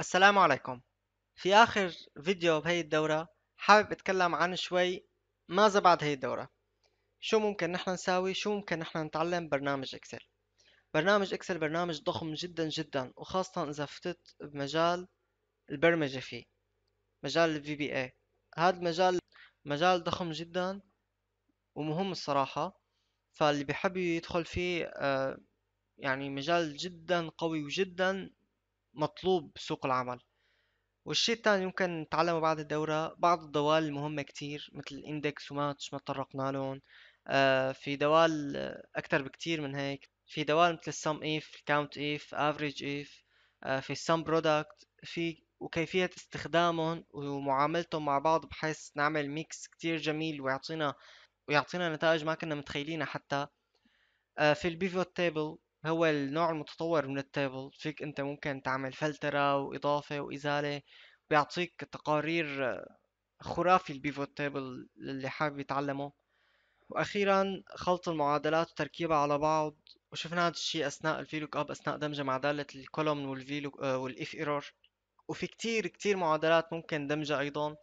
السلام عليكم في آخر فيديو بهي الدورة حابب أتكلم عن شوي ماذا بعد هي الدورة شو ممكن نحن نساوي شو ممكن نحن نتعلم برنامج إكسل برنامج إكسل برنامج ضخم جدا جدا وخاصة إذا فتت بمجال البرمجة فيه مجال بي VBA هذا المجال مجال ضخم جدا ومهم الصراحة فاللي بيحب يدخل فيه آه، يعني مجال جدا قوي وجدا مطلوب بسوق العمل والشيء الثاني يمكن نتعلمه بعد الدورة بعض الدوال المهمة كتير مثل الاندكس وماتش ما تطرقنا لهم آه في دوال أكتر بكتير من هيك في دوال مثل السم ايف الكاونت ايف افريج ايف آه، في السم برودكت في وكيفية استخدامهم ومعاملتهم مع بعض بحيث نعمل ميكس كتير جميل ويعطينا ويعطينا نتائج ما كنا متخيلينها حتى آه، في البيفوت تيبل هو النوع المتطور من التابل فيك انت ممكن تعمل فلترة واضافة وازالة بيعطيك تقارير خرافي البيفوت تيبل اللي حابب يتعلمه واخيرا خلط المعادلات وتركيبها على بعض وشفنا هذا الشيء اثناء الفيلوك اب اثناء دمجها مع دالة الكولوم والفيلوك والاف ايرور وفي كتير كتير معادلات ممكن دمجها ايضا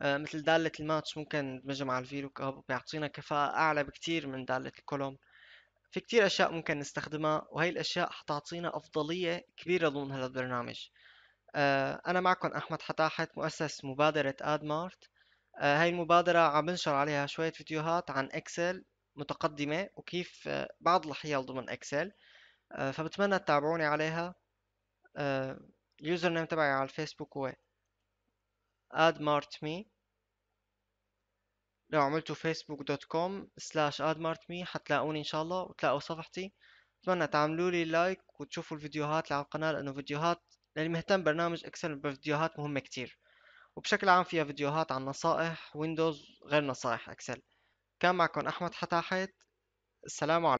آه، مثل دالة الماتش ممكن ندمجها مع الفيلوك اب بيعطينا كفاءة اعلى بكتير من دالة الكولوم في كتير أشياء ممكن نستخدمها وهي الأشياء حتعطينا أفضلية كبيرة ضمن هذا البرنامج آه، أنا معكم أحمد حتاحت مؤسس مبادرة آدمارت آه، هاي المبادرة عم بنشر عليها شوية فيديوهات عن إكسل متقدمة وكيف آه، بعض الحيل ضمن إكسل فبتمنى تتابعوني عليها اليوزر نيم تبعي على الفيسبوك هو admartme لو عملتوا facebook.com ادمارت admartme حتلاقوني ان شاء الله وتلاقوا صفحتي اتمنى تعملوا لي لايك وتشوفوا الفيديوهات اللي على القناة لانه فيديوهات للي مهتم برنامج اكسل بفيديوهات مهمة كتير وبشكل عام فيها فيديوهات عن نصائح ويندوز غير نصائح اكسل كان معكم احمد حتاحيت السلام عليكم